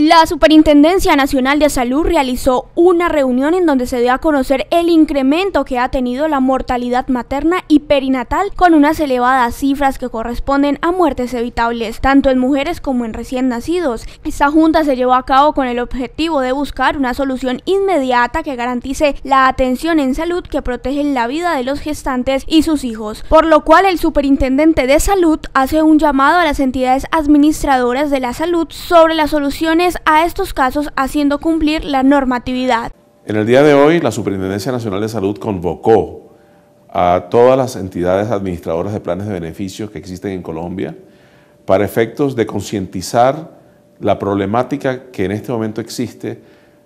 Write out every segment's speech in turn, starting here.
La Superintendencia Nacional de Salud realizó una reunión en donde se dio a conocer el incremento que ha tenido la mortalidad materna y perinatal con unas elevadas cifras que corresponden a muertes evitables, tanto en mujeres como en recién nacidos. Esta junta se llevó a cabo con el objetivo de buscar una solución inmediata que garantice la atención en salud que protege la vida de los gestantes y sus hijos, por lo cual el Superintendente de Salud hace un llamado a las entidades administradoras de la salud sobre las soluciones a estos casos haciendo cumplir la normatividad. En el día de hoy, la Superintendencia Nacional de Salud convocó a todas las entidades administradoras de planes de beneficios que existen en Colombia para efectos de concientizar la problemática que en este momento existe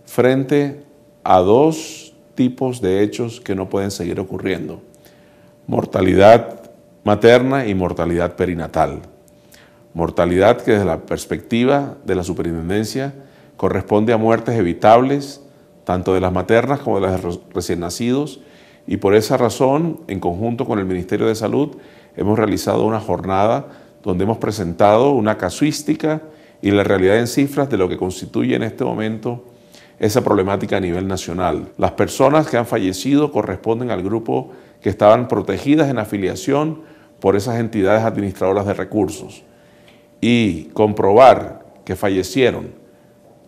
frente a dos tipos de hechos que no pueden seguir ocurriendo, mortalidad materna y mortalidad perinatal. Mortalidad que desde la perspectiva de la superintendencia corresponde a muertes evitables, tanto de las maternas como de los recién nacidos, y por esa razón, en conjunto con el Ministerio de Salud, hemos realizado una jornada donde hemos presentado una casuística y la realidad en cifras de lo que constituye en este momento esa problemática a nivel nacional. Las personas que han fallecido corresponden al grupo que estaban protegidas en afiliación por esas entidades administradoras de recursos y comprobar que fallecieron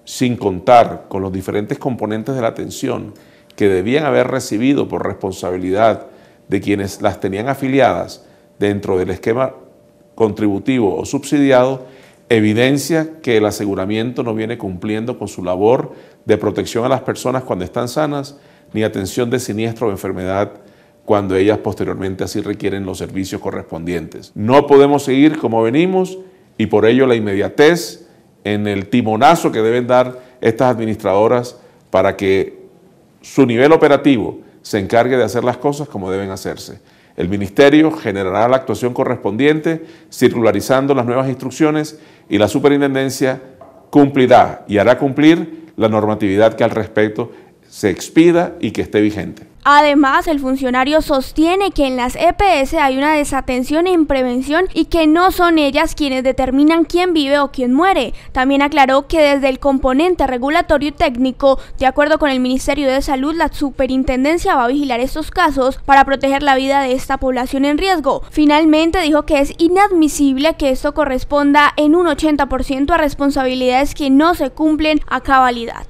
sin contar con los diferentes componentes de la atención que debían haber recibido por responsabilidad de quienes las tenían afiliadas dentro del esquema contributivo o subsidiado, evidencia que el aseguramiento no viene cumpliendo con su labor de protección a las personas cuando están sanas, ni atención de siniestro o enfermedad cuando ellas posteriormente así requieren los servicios correspondientes. No podemos seguir como venimos y por ello la inmediatez en el timonazo que deben dar estas administradoras para que su nivel operativo se encargue de hacer las cosas como deben hacerse. El Ministerio generará la actuación correspondiente, circularizando las nuevas instrucciones y la Superintendencia cumplirá y hará cumplir la normatividad que al respecto se expida y que esté vigente. Además, el funcionario sostiene que en las EPS hay una desatención en prevención y que no son ellas quienes determinan quién vive o quién muere. También aclaró que desde el componente regulatorio y técnico, de acuerdo con el Ministerio de Salud, la superintendencia va a vigilar estos casos para proteger la vida de esta población en riesgo. Finalmente, dijo que es inadmisible que esto corresponda en un 80% a responsabilidades que no se cumplen a cabalidad.